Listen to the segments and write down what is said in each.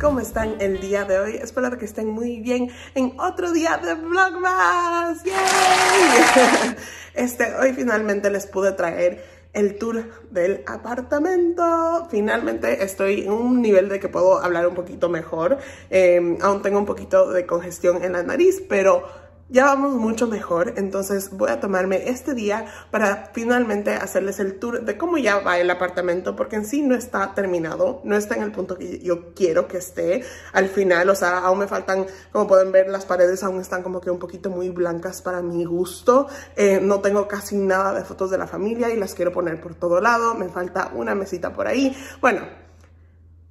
¿cómo están el día de hoy? Espero que estén muy bien en otro día de Vlogmas. ¡Yay! Este, hoy finalmente les pude traer el tour del apartamento. Finalmente estoy en un nivel de que puedo hablar un poquito mejor. Em, aún tengo un poquito de congestión en la nariz, pero ya vamos mucho mejor, entonces voy a tomarme este día para finalmente hacerles el tour de cómo ya va el apartamento, porque en sí no está terminado, no está en el punto que yo quiero que esté al final, o sea, aún me faltan, como pueden ver, las paredes aún están como que un poquito muy blancas para mi gusto, eh, no tengo casi nada de fotos de la familia y las quiero poner por todo lado, me falta una mesita por ahí, bueno,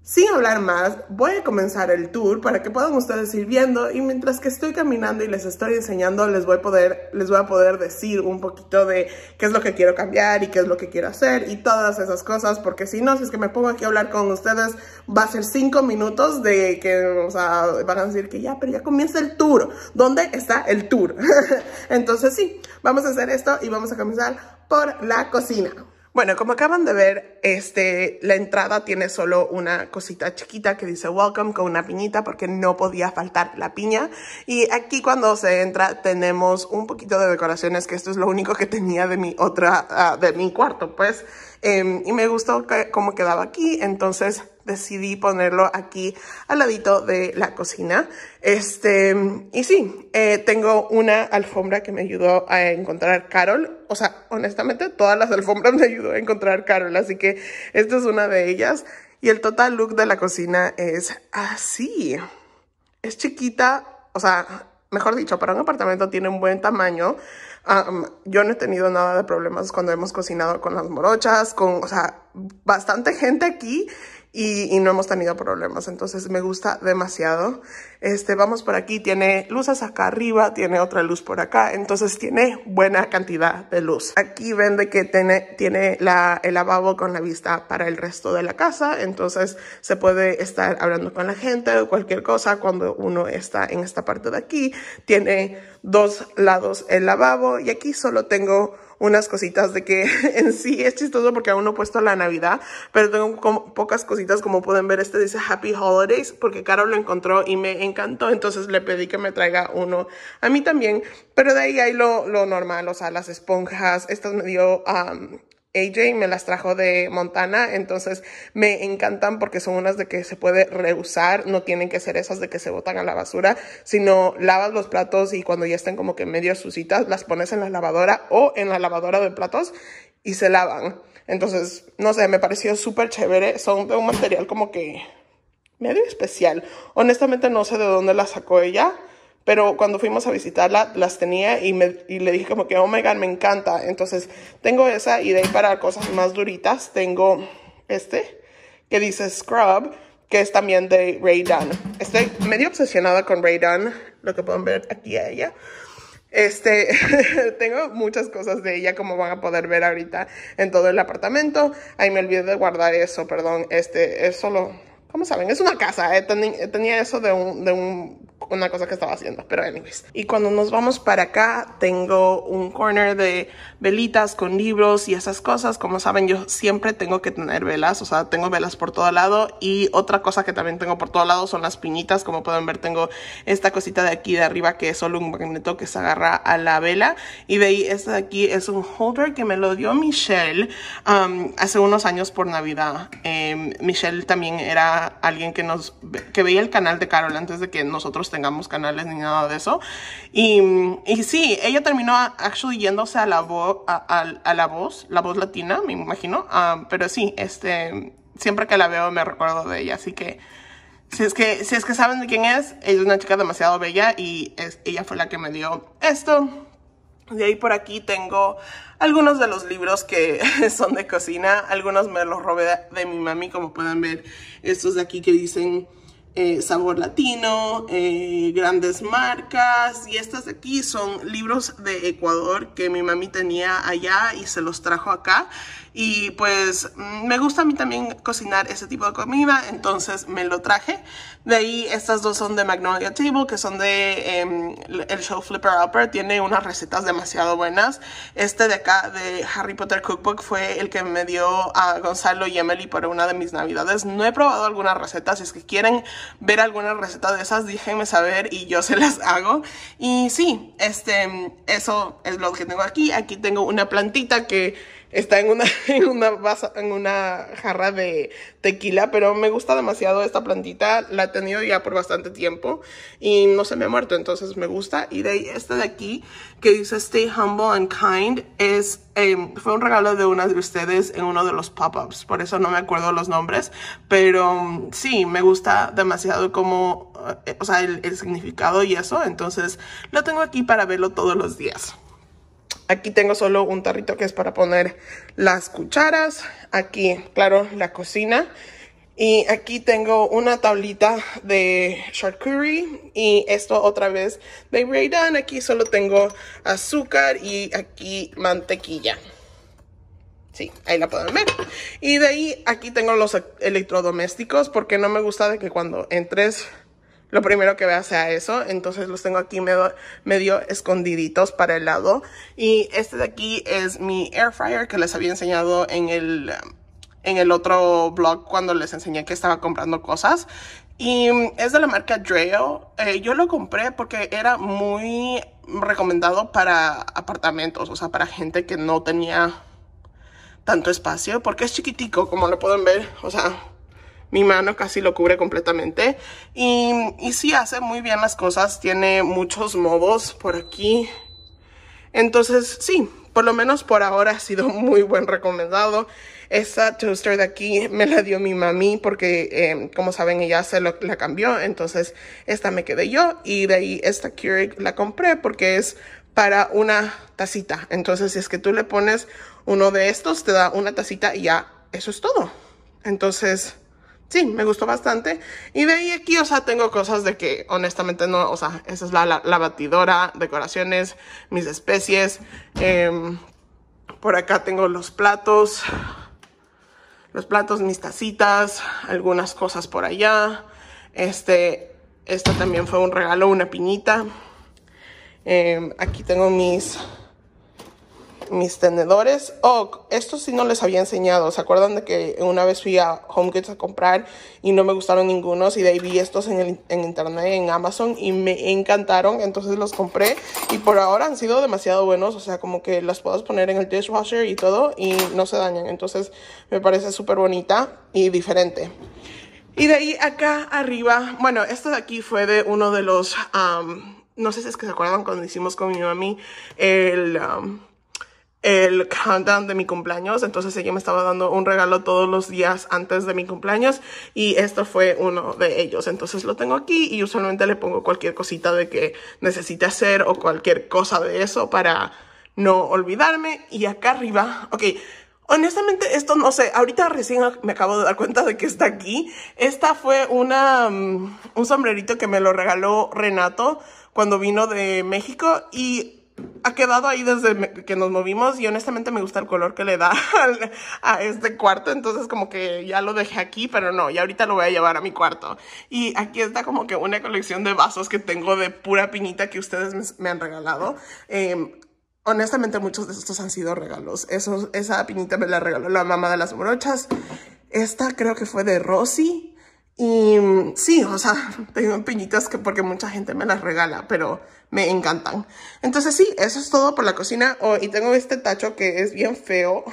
sin hablar más, voy a comenzar el tour para que puedan ustedes ir viendo y mientras que estoy caminando y les estoy enseñando, les voy, a poder, les voy a poder decir un poquito de qué es lo que quiero cambiar y qué es lo que quiero hacer y todas esas cosas, porque si no, si es que me pongo aquí a hablar con ustedes, va a ser cinco minutos de que, o sea, van a decir que ya, pero ya comienza el tour. ¿Dónde está el tour? Entonces sí, vamos a hacer esto y vamos a comenzar por la cocina. Bueno, como acaban de ver, este, la entrada tiene solo una cosita chiquita que dice welcome con una piñita porque no podía faltar la piña. Y aquí cuando se entra tenemos un poquito de decoraciones que esto es lo único que tenía de mi otra, ah, de mi cuarto pues. Em, y me gustó cómo quedaba aquí, entonces decidí ponerlo aquí al ladito de la cocina. Este, y sí, eh, tengo una alfombra que me ayudó a encontrar Carol. O sea, honestamente, todas las alfombras me ayudó a encontrar Carol, así que esta es una de ellas. Y el total look de la cocina es así. Es chiquita, o sea, mejor dicho, para un apartamento tiene un buen tamaño. yo no he tenido nada de problemas cuando hemos cocinado con las morochas, con, o sea, bastante gente aquí y, no hemos tenido problemas. Entonces me gusta demasiado. Este, vamos por aquí, tiene luces acá arriba, tiene otra luz por acá. Entonces tiene buena cantidad de luz. Aquí ven que tiene, tiene la, el lavabo con la vista para el resto de la casa. Entonces se puede estar hablando con la gente o cualquier cosa cuando uno está en esta parte de aquí. Tiene dos lados el lavabo y aquí solo tengo unas cositas de que en sí es chistoso porque aún no he puesto la Navidad, pero tengo como pocas cositas como pueden ver. Este dice Happy Holidays porque Carol lo encontró y me encantó, entonces le pedí que me traiga uno a mí también. Pero de ahí hay lo, lo normal, o sea, las esponjas. Estas me dio AJ me las trajo de Montana, entonces me encantan porque son unas de que se puede reusar, no tienen que ser esas de que se botan a la basura, sino lavas los platos y cuando ya estén como que medio sucitas, las pones en la lavadora o en la lavadora de platos y se lavan. Entonces, no sé, me pareció súper chévere, son de un material como que medio especial. Honestamente no sé de dónde la sacó ella pero cuando fuimos a visitarla las tenía y, le dije como que, omega oh me encanta. Entonces tengo esa y de ahí para cosas más duritas tengo este que dice Scrub, que es también de Ray Dunn. Estoy medio obsesionada con Ray Dunn, lo que pueden ver aquí a ella. Este, tengo muchas cosas de ella como van a poder ver ahorita en todo el apartamento. Ahí me olvidé de guardar eso, perdón. Este, es solo, como saben, es una casa. Eh, tenía eso de un una cosa que estaba haciendo, pero anyways. Y cuando nos vamos para acá, tengo un corner de velitas con libros y esas cosas. Como saben, yo siempre tengo que tener velas, o sea, tengo velas por todo lado. Y otra cosa que también tengo por todo lado son las piñitas. Como pueden ver, tengo esta cosita de aquí de arriba que es solo un magneto que se agarra a la vela. Y de ahí, de aquí es un holder que me lo dio Michelle um, hace unos años por Navidad. Em, Michelle también era alguien que nos que veía el canal de Carol antes de que nosotros tengamos canales ni nada de eso. Y, y sí, ella terminó actually yéndose a la, a, la voz, la voz latina, me imagino. Ah, pero sí, este, siempre que la veo me recuerdo de ella, así que... Si es, que, si es que saben de quién es, es una chica demasiado bella y es, ella fue la que me dio esto. De ahí por aquí tengo algunos de los libros que son de cocina. Algunos me los robé de mi mami, como pueden ver. Estos de aquí que dicen eh, Sabor Latino, eh, Grandes Marcas, y estas de aquí son libros de Ecuador que mi mami tenía allá y se los trajo acá. Y pues mm, me gusta a mí también cocinar ese tipo de comida, entonces me lo traje. De ahí estas dos son de Magnolia Table, que son de em, el show Flipper Upper, tiene unas recetas demasiado buenas. Este de acá de Harry Potter Cookbook fue el que me dio a Gonzalo y Emily por una de mis navidades. No he probado algunas recetas, si es que quieren ver alguna receta de esas, déjenme saber y yo se las hago. Y sí, este, eso es lo que tengo aquí. Aquí tengo una plantita que está en una, en una, jarra de tequila, pero me gusta demasiado esta plantita, la he tenido ya por bastante tiempo y no se me ha muerto, entonces me gusta. Y de ahí, esta de aquí, que dice Stay Humble and Kind, es, em, fue un regalo de una de ustedes en uno de los pop-ups, por eso no me acuerdo los nombres, pero mm, sí, me gusta demasiado como, eh, o sea, el significado y eso, entonces lo tengo aquí para verlo todos los días. Aquí tengo solo un tarrito que es para poner las cucharas. Aquí, claro, la cocina. Y aquí tengo una tablita de charcuterie y esto otra vez de Raydan. Aquí solo tengo azúcar y aquí mantequilla. Sí, ahí la pueden ver. Y de ahí aquí tengo los electrodomésticos porque no me gusta de que cuando entres lo primero que vea sea eso. Entonces los tengo aquí medio, escondiditos para el lado. Y este de aquí es mi air fryer que les había enseñado en el, en el otro blog cuando les enseñé que estaba comprando cosas. Y es de la marca Dreo. Eh, yo lo compré porque era muy recomendado para apartamentos, o sea, para gente que no tenía tanto espacio, porque es chiquitico, como lo pueden ver, o sea, mi mano casi lo cubre completamente. Y, y sí hace muy bien las cosas, tiene muchos modos por aquí. Entonces sí, por lo menos por ahora ha sido muy buen recomendado. Esta toaster de aquí me la dio mi mami porque, em, como saben, ella se la cambió. Entonces, esta me quedé yo y de ahí esta Keurig la compré porque es para una tacita. Entonces, si es que tú le pones uno de estos, te da una tacita y ya, eso es todo. Entonces, sí, me gustó bastante. Y de ahí aquí, o sea, tengo cosas de que honestamente no, o sea, esa es la, batidora, decoraciones, mis especies. Em, por acá tengo los platos, los platos, mis tacitas, algunas cosas por allá. Este, esta también fue un regalo, una piñita. Em, aquí tengo mis mis tenedores. Oh, estos sí no les había enseñado. ¿Se acuerdan de que una vez fui a Home HomeGoods a comprar y no me gustaron ningunos? Y de ahí vi estos en, el, en internet, en Amazon, y me encantaron. Entonces los compré y por ahora han sido demasiado buenos. O sea, como que las puedes poner en el dishwasher y todo y no se dañan. Entonces me parece súper bonita y diferente. Y de ahí acá arriba, bueno, esto de aquí fue de uno de los... no sé si es que se acuerdan cuando hicimos con mi mami el el countdown de mi cumpleaños. Entonces ella me estaba dando un regalo todos los días antes de mi cumpleaños y esto fue uno de ellos. Entonces lo tengo aquí y usualmente le pongo cualquier cosita de que necesite hacer o cualquier cosa de eso para no olvidarme. Y acá arriba, ok. Honestamente, esto no sé, ahorita recién me acabo de dar cuenta de que está aquí. Esta fue una, mm, un sombrerito que me lo regaló Renato cuando vino de México y ha quedado ahí desde que nos movimos y honestamente me gusta el color que le da a este cuarto, entonces como que ya lo dejé aquí, pero no, y ahorita lo voy a llevar a mi cuarto. Y aquí está como que una colección de vasos que tengo de pura piñita que ustedes me, han regalado. Eh, honestamente muchos de estos han sido regalos. Eso, esa piñita me la regaló la mamá de las brochas. Esta creo que fue de Rosy. Y mm, sí, o sea, tengo piñitas que porque mucha gente me las regala, pero me encantan. Entonces sí, eso es todo por la cocina. Oh, y tengo este tacho que es bien feo,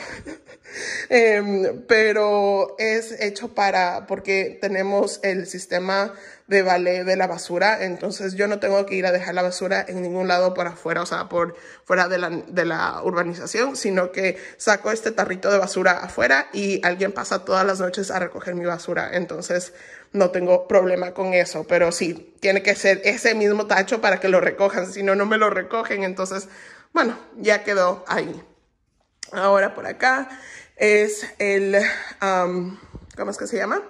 em, pero es hecho para, porque tenemos el sistema de ballet de la basura, entonces yo no tengo que ir a dejar la basura en ningún lado por afuera, o sea, por fuera de la urbanización, sino que saco este tarrito de basura afuera y alguien pasa todas las noches a recoger mi basura. Entonces, no tengo problema con eso, pero sí, tiene que ser ese mismo tacho para que lo recojan, si no, no me lo recogen, entonces, bueno, ya quedó ahí. Ahora por acá es el, ¿cómo es que se llama?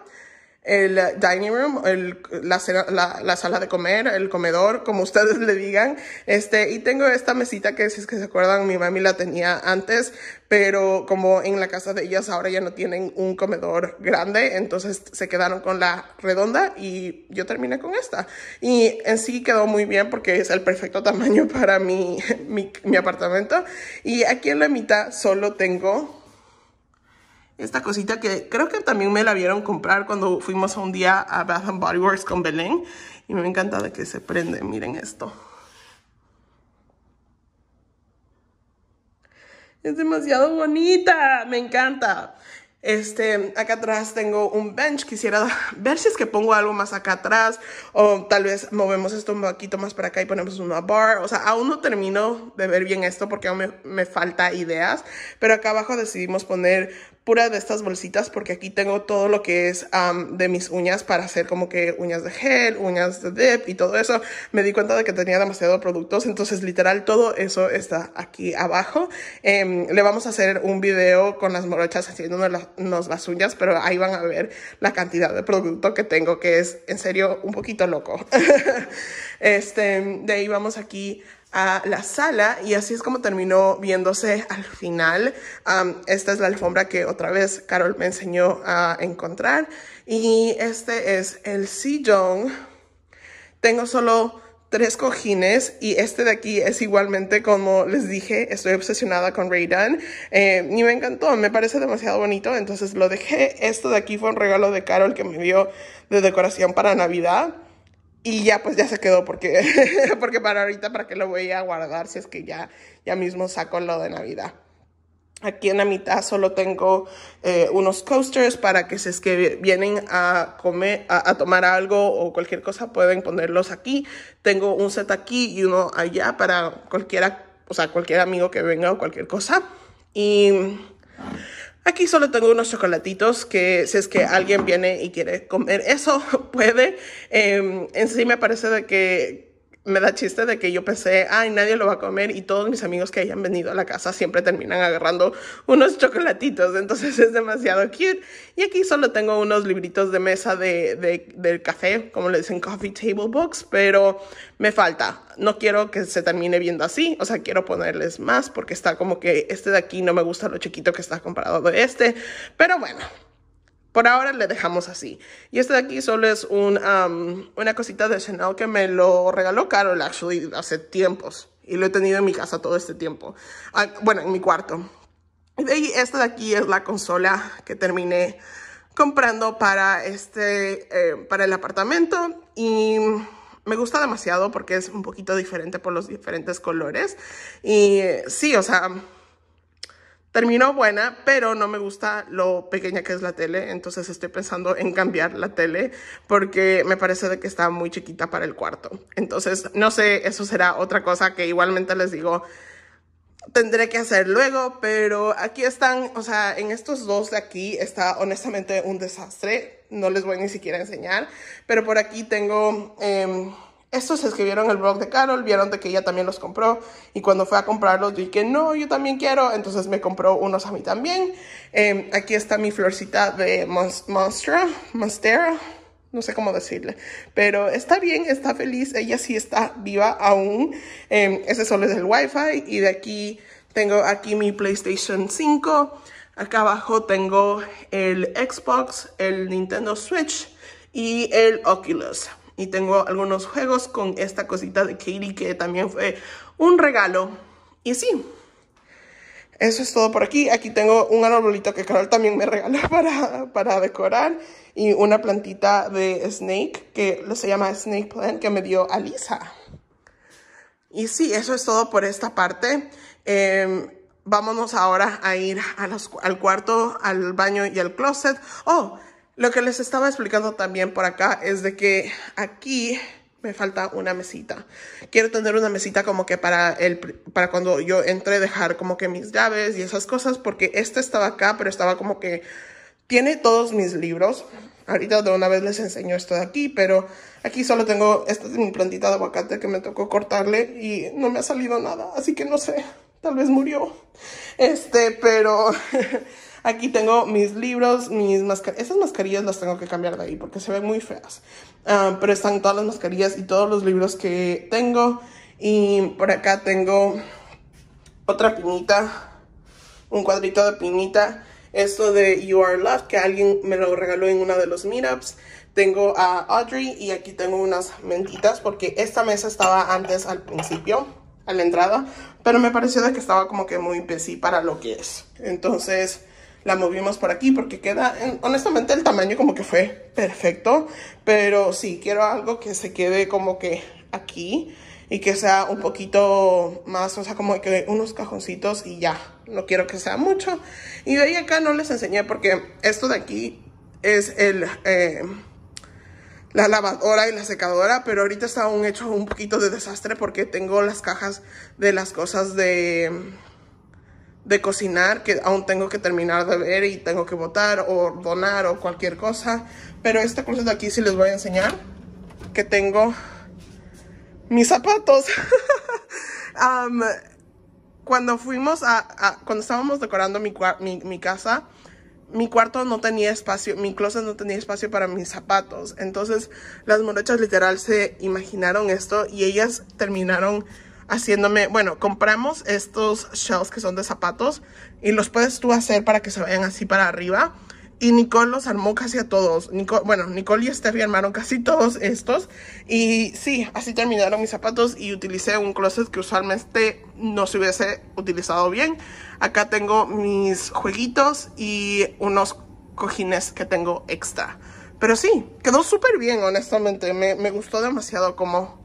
el eh, dining room, el, la, la, sala de comer, el comedor, como ustedes le digan. Este, y tengo esta mesita que si es que se acuerdan, mi mami la tenía antes, pero como en la casa de ellas ahora ya no tienen un comedor grande, entonces se quedaron con la redonda y yo terminé con esta. Y en sí quedó muy bien porque es el perfecto tamaño para mi, mi, mi apartamento. Y aquí en la mitad solo tengo esta cosita que creo que también me la vieron comprar cuando fuimos un día a Bath and Body Works con Belén. Y me encanta de que se prende, miren esto. Es demasiado bonita, me encanta. Este, acá atrás tengo un bench. Quisiera ver si es que pongo algo más acá atrás. O tal vez movemos esto un poquito más para acá y ponemos una bar. O sea, aún no termino de ver bien esto porque aún me, me falta ideas. Pero acá abajo decidimos poner pura de estas bolsitas porque aquí tengo todo lo que es de mis uñas para hacer como que uñas de gel, uñas de dip y todo eso. Me di cuenta de que tenía demasiado productos, entonces literal todo eso está aquí abajo. Em, le vamos a hacer un video con las morochas haciéndonos las, nos las uñas, pero ahí van a ver la cantidad de producto que tengo, que es en serio un poquito loco. este, de ahí vamos aquí a la sala y así es como terminó viéndose al final. esta es la alfombra que otra vez Carol me enseñó a encontrar y este es el sillón. Tengo solo tres cojines y este de aquí es igualmente como les dije, estoy obsesionada con Raydan eh, y me encantó, me parece demasiado bonito, entonces lo dejé. Esto de aquí fue un regalo de Carol que me dio de decoración para Navidad y ya pues ya se quedó porque, porque para ahorita, para que lo voy a guardar si es que ya, ya mismo saco lo de Navidad. Aquí en la mitad solo tengo eh, unos coasters para que si es que vienen a comer, a, tomar algo o cualquier cosa pueden ponerlos aquí. Tengo un set aquí y uno allá para cualquiera, o sea, cualquier amigo que venga o cualquier cosa. Y aquí solo tengo unos chocolatitos que si es que alguien viene y quiere comer eso puede. Em, en sí me parece de que me da chiste de que yo pensé, ay, nadie lo va a comer y todos mis amigos que hayan venido a la casa siempre terminan agarrando unos chocolatitos, entonces es demasiado cute. Y aquí solo tengo unos libritos de mesa de, del café, como le dicen coffee table books, pero me falta. No quiero que se termine viendo así, o sea, quiero ponerles más porque está como que este de aquí no me gusta lo chiquito que está comparado de este, pero bueno por ahora le dejamos así. Y este de aquí solo es una cosita de Chanel que me lo regaló Carol, actually, hace tiempos. Y lo he tenido en mi casa todo este tiempo. Ah, bueno, en mi cuarto. Y esta de aquí es la consola que terminé comprando para, este, eh, para el apartamento. Y me gusta demasiado porque es un poquito diferente por los diferentes colores. Y sí, o sea, Terminó buena, pero no me gusta lo pequeña que es la tele, entonces estoy pensando en cambiar la tele porque me parece que está muy chiquita para el cuarto. Entonces, no sé, eso será otra cosa que igualmente les digo, tendré que hacer luego, pero aquí están, o sea, en estos dos de aquí está honestamente un desastre, no les voy ni siquiera a enseñar, pero por aquí tengo... Eh, estos escribieron el blog de Carol, vieron de que ella también los compró y cuando fue a comprarlos dije, no, yo también quiero, entonces me compró unos a mí también. Em, aquí está mi florcita de Monstera, Monstera, no sé cómo decirle, pero está bien, está feliz, ella sí está viva aún. Em, ese solo es el Wi-Fi. y de aquí tengo aquí mi PlayStation 5. Acá abajo tengo el Xbox, el Nintendo Switch y el Oculus. Y tengo algunos juegos con esta cosita de Katie que también fue un regalo. Y sí, eso es todo por aquí. Aquí tengo un arbolito que Carol también me regaló para, para decorar. Y una plantita de snake que se llama snake plant que me dio Alisa. Y sí, eso es todo por esta parte. Em, vámonos ahora a ir al cuarto, al baño y al closet. Oh, lo que les estaba explicando también por acá es de que aquí me falta una mesita. Quiero tener una mesita como que para, el, para cuando yo entre dejar como que mis llaves y esas cosas, porque este estaba acá, pero estaba como que tiene todos mis libros. Ahorita de una vez les enseño esto de aquí, pero aquí solo tengo, esta de mi plantita de aguacate que me tocó cortarle y no me ha salido nada, así que no sé, tal vez murió. Este, pero... Aquí tengo mis libros, mis mascarillas. Esas mascarillas las tengo que cambiar de ahí porque se ven muy feas. Ah, pero están todas las mascarillas y todos los libros que tengo. Y por acá tengo otra pinita, un cuadrito de pinita. Esto de You Are Love que alguien me lo regaló en una de los meetups. Tengo a Audrey y aquí tengo unas mentitas porque esta mesa estaba antes al principio, a la entrada. Pero me pareció de que estaba como que muy pesí para lo que es. Entonces la movimos por aquí porque queda, honestamente el tamaño como que fue perfecto, pero sí, quiero algo que se quede como que aquí y que sea un poquito más, o sea, como que unos cajoncitos y ya, no quiero que sea mucho. Y de ahí acá no les enseñé porque esto de aquí es el... Eh, la lavadora y la secadora, pero ahorita está un hecho un poquito de desastre porque tengo las cajas de las cosas de de cocinar que aún tengo que terminar de ver y tengo que botar o donar o cualquier cosa. Pero esta cosa de aquí sí les voy a enseñar que tengo mis zapatos. cuando fuimos a, cuando estábamos decorando mi, mi, casa, mi cuarto no tenía espacio, mi closet no tenía espacio para mis zapatos. Entonces las morechas literal se imaginaron esto y ellas terminaron haciéndome, bueno, compramos estos shells que son de zapatos y los puedes tú hacer para que se vayan así para arriba. Y Nicole los armó casi a todos. bueno, Nicole y Steffi armaron casi todos estos. Y sí, así terminaron mis zapatos y utilicé un closet que usualmente no se hubiese utilizado bien. Acá tengo mis jueguitos y unos cojines que tengo extra. Pero sí, quedó súper bien, honestamente. Me, me gustó demasiado como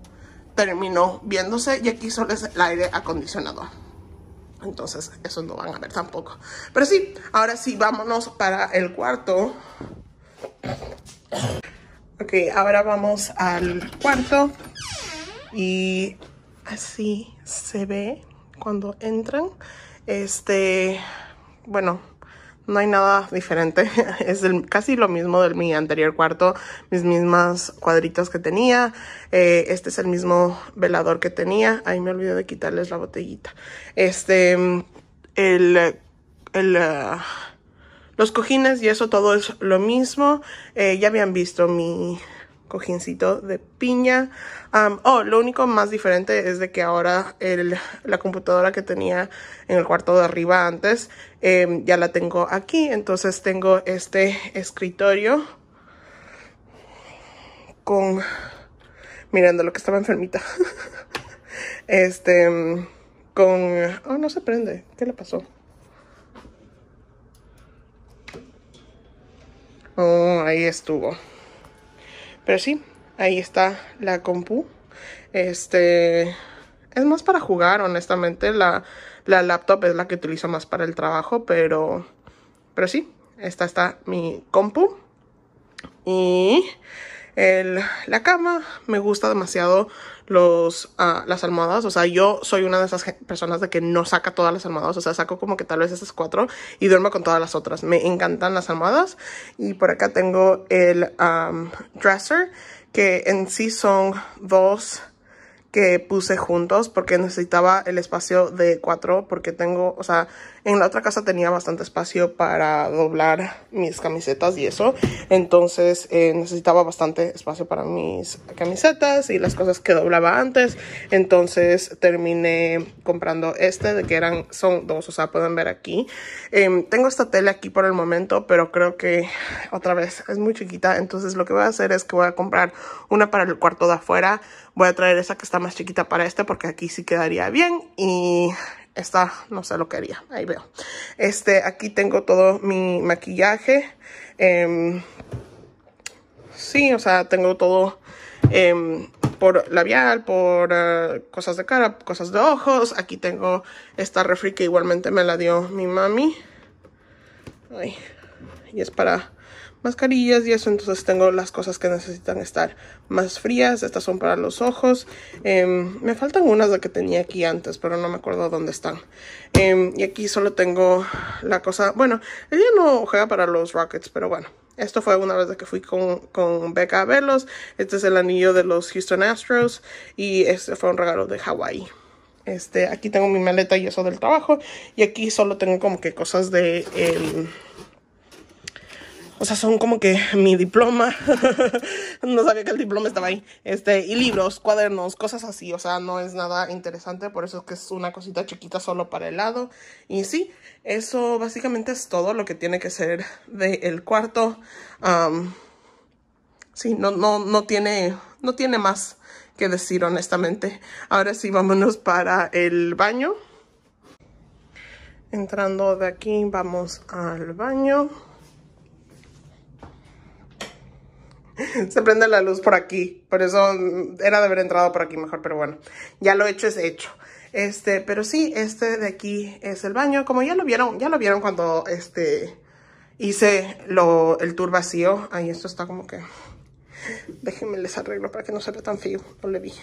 terminó viéndose y aquí solo es el aire acondicionado. Entonces, eso no van a ver tampoco. Pero sí, ahora sí, vámonos para el cuarto. Ok, ahora vamos al cuarto. Y así se ve cuando entran. Este, bueno, no hay nada diferente. Es casi lo mismo del mi anterior cuarto, mis mismas cuadritos que tenía. Eh, este es el mismo velador que tenía. Ahí me olvidé de quitarles la botellita. Este, el, el, ah, los cojines y eso todo es lo mismo. Eh, ya habían visto mi, cojincito de piña. oh, lo único más diferente es de que ahora el, la computadora que tenía en el cuarto de arriba antes, em, ya la tengo aquí. Entonces tengo este escritorio con... Mirando lo que estaba enfermita. este... Em, con... Oh, no se prende. ¿Qué le pasó? Oh, ahí estuvo. Pero sí, ahí está la compu. Este es más para jugar, honestamente. La, laptop es la que utilizo más para el trabajo, pero, pero sí, esta está mi compu. Y la cama me gusta demasiado los, ah, las almohadas. O sea, yo soy una de esas personas de que no saca todas las almohadas. O sea, saco como que tal vez esas cuatro y duermo con todas las otras. Me encantan las almohadas. Y por acá tengo el dresser, que en sí son dos, que puse juntos porque necesitaba el espacio de cuatro porque tengo, o sea, en la otra casa tenía bastante espacio para doblar mis camisetas y eso. Entonces eh, necesitaba bastante espacio para mis camisetas y las cosas que doblaba antes. Entonces terminé comprando este de que eran, son dos, o sea, pueden ver aquí. Em, tengo esta tele aquí por el momento, pero creo que otra vez es muy chiquita. Entonces lo que voy a hacer es que voy a comprar una para el cuarto de afuera, Voy a traer esa que está más chiquita para este porque aquí sí quedaría bien y esta no sé lo que haría. Ahí veo. Este, aquí tengo todo mi maquillaje. Em, sí, o sea, tengo todo em, por labial, por eh, cosas de cara, cosas de ojos. Aquí tengo esta refri que igualmente me la dio mi mami. y es para mascarillas y eso. Entonces tengo las cosas que necesitan estar más frías. Estas son para los ojos. Em, me faltan unas de que tenía aquí antes, pero no me acuerdo dónde están. Em, y aquí solo tengo la cosa... Bueno, ella no juega para los Rockets, pero bueno. Esto fue una vez que fui con, con Becca a Este es el anillo de los Houston Astros. Y este fue un regalo de Hawái. Este, aquí tengo mi maleta y eso del trabajo. Y aquí solo tengo como que cosas de... O sea, son como que mi diploma. no sabía que el diploma estaba ahí. Este, y libros, cuadernos, cosas así. O sea, no es nada interesante. Por eso es que es una cosita chiquita solo para el lado. Y sí, eso básicamente es todo lo que tiene que ser del cuarto. sí, no, no, no tiene, no tiene más que decir honestamente. Ahora sí, vámonos para el baño. Entrando de aquí, vamos al baño. se prende la luz por aquí. Por eso mm, era de haber entrado por aquí mejor, pero bueno, ya lo hecho es hecho. Este, pero sí, este de aquí es el baño. Como ya lo vieron, ya lo vieron cuando este hice lo, el tour vacío. Ahí esto está como que... Déjenme les arreglo para que no se vea tan feo. No le vi.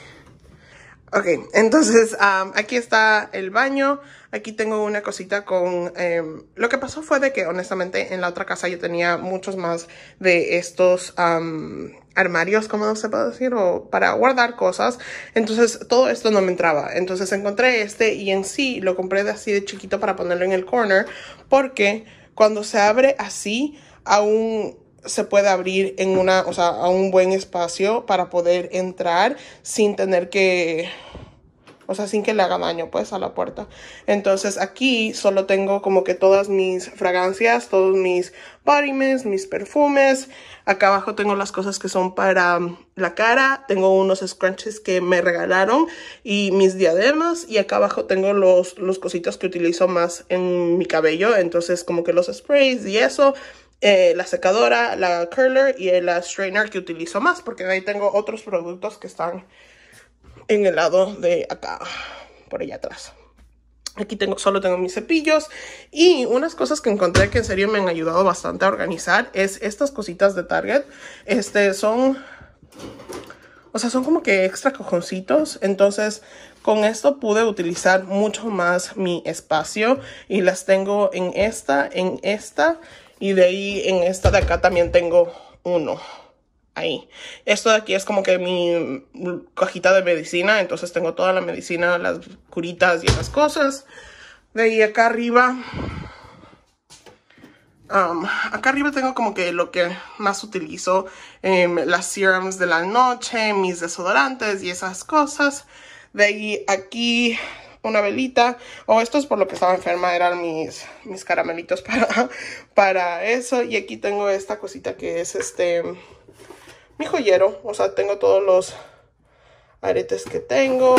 Ok, entonces aquí está el baño. Aquí tengo una cosita con... Em, lo que pasó fue de que honestamente en la otra casa yo tenía muchos más de estos armarios, como se puede decir, o para guardar cosas. Entonces todo esto no me entraba. Entonces encontré este y en sí lo compré de así de chiquito para ponerlo en el corner porque cuando se abre así aún se puede abrir en una, o sea, a un buen espacio para poder entrar sin tener que, o sea, sin que le haga daño, pues, a la puerta. Entonces, aquí solo tengo como que todas mis fragancias, todos mis body mis perfumes. Acá abajo tengo las cosas que son para um, la cara. Tengo unos scrunches que me regalaron y mis diademas. Y acá abajo tengo los, los cositas que utilizo más en mi cabello. Entonces, como que los sprays y eso. Eh, la secadora, la curler y el strainer que utilizo más, porque ahí tengo otros productos que están en el lado de acá, por allá atrás. Aquí tengo, solo tengo mis cepillos y unas cosas que encontré que en serio me han ayudado bastante a organizar es estas cositas de Target. Este, son, o sea, son como que extra cojoncitos, entonces con esto pude utilizar mucho más mi espacio y las tengo en esta, en esta y de ahí en esta de acá también tengo uno. Ahí. Esto de aquí es como que mi cajita de medicina. Entonces tengo toda la medicina, las curitas y las cosas. De ahí acá arriba. Um, acá arriba tengo como que lo que más utilizo. Em, las serums de la noche, mis desodorantes y esas cosas. De ahí aquí una velita. O estos esto es por lo que estaba enferma, eran mis, mis caramelitos para, para eso. Y aquí tengo esta cosita que es este mi joyero. O sea, tengo todos los aretes que tengo.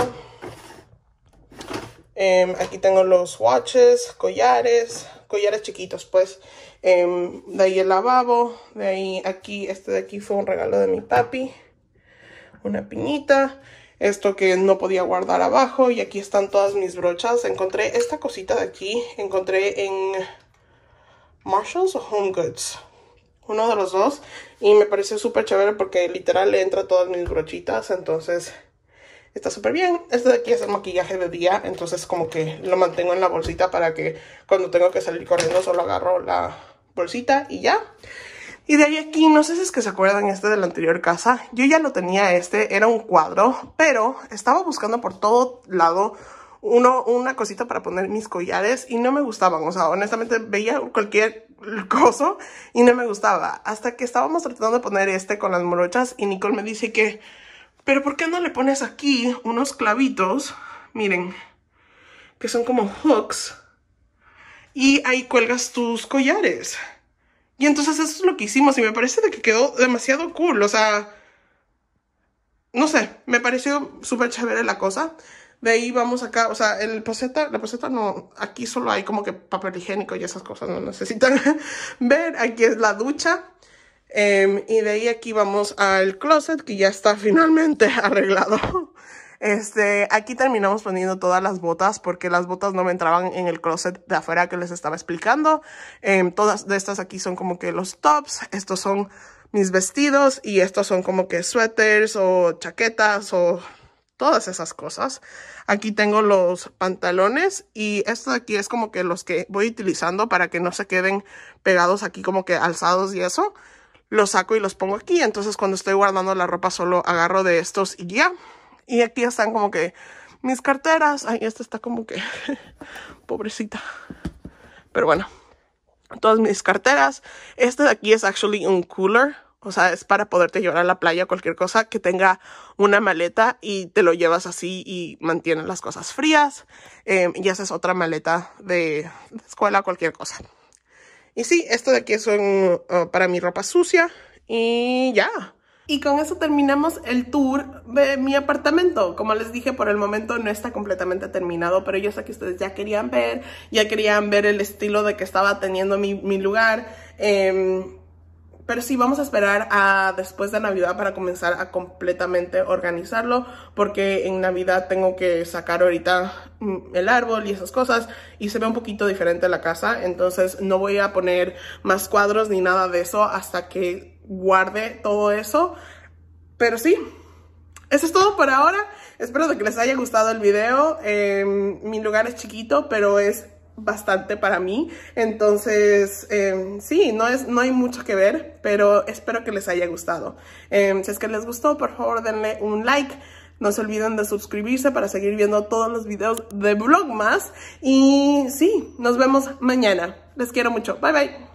Em, aquí tengo los watches, collares, collares chiquitos, pues. Em, de ahí el lavabo. De ahí, aquí, este de aquí fue un regalo de mi papi. Una piñita esto que no podía guardar abajo y aquí están todas mis brochas. Encontré esta cosita de aquí, encontré en Marshalls o Home Goods, uno de los dos y me pareció súper chévere porque literal le entra todas mis brochitas, entonces está súper bien. Este de aquí es el maquillaje de día, entonces como que lo mantengo en la bolsita para que cuando tengo que salir corriendo solo agarro la bolsita y ya. Y de ahí aquí, no sé si es que se acuerdan este de la anterior casa, yo ya lo tenía este, era un cuadro, pero estaba buscando por todo lado una cosita para poner mis collares y no me gustaban, o sea, honestamente veía cualquier coso y no me gustaba, hasta que estábamos tratando de poner este con las morochas y Nicole me dice que, pero ¿por qué no le pones aquí unos clavitos? Miren, que son como hooks y ahí cuelgas tus collares. Y entonces eso es lo que hicimos y me parece que quedó demasiado cool, o sea, no sé, me pareció súper chévere la cosa. De ahí vamos acá, o sea, el poseta, la poseta no, aquí solo hay como que papel higiénico y esas cosas no necesitan ver. Aquí es la ducha. Em, y de ahí aquí vamos al closet que ya está finalmente arreglado. Este, aquí terminamos poniendo todas las botas porque las botas no me entraban en el closet de afuera que les estaba explicando. Em, todas de estas aquí son como que los tops, estos son mis vestidos y estos son como que suéteres o chaquetas o todas esas cosas. Aquí tengo los pantalones y estos de aquí es como que los que voy utilizando para que no se queden pegados aquí como que alzados y eso. Los saco y los pongo aquí, entonces cuando estoy guardando la ropa solo agarro de estos y ya. Y aquí están como que mis carteras. Ay, esta está como que pobrecita. Pero bueno, todas mis carteras. Este de aquí es actually un cooler. O sea, es para poderte llevar a la playa cualquier cosa que tenga una maleta y te lo llevas así y mantienes las cosas frías. Eh, y es otra maleta de, escuela, cualquier cosa. Y sí, esto de aquí es uh, para mi ropa sucia. Y ya. Y con eso terminamos el tour de mi apartamento. Como les dije, por el momento no está completamente terminado, pero yo sé que ustedes ya querían ver, ya querían ver el estilo de que estaba teniendo mi, lugar. Em, pero sí, vamos a esperar a después de Navidad para comenzar a completamente organizarlo, porque en Navidad tengo que sacar ahorita mm, el árbol y esas cosas, y se ve un poquito diferente la casa, entonces no voy a poner más cuadros ni nada de eso hasta que guarde todo eso. Pero sí, eso es todo por ahora. Espero que les haya gustado el video. Em, mi lugar es chiquito, pero es bastante para mí. Entonces, em, sí, no, es, no hay mucho que ver, pero espero que les haya gustado. Em, si es que les gustó, por favor denle un like. No se olviden de suscribirse para seguir viendo todos los videos de Vlogmas. Y sí, nos vemos mañana. Les quiero mucho. Bye, bye.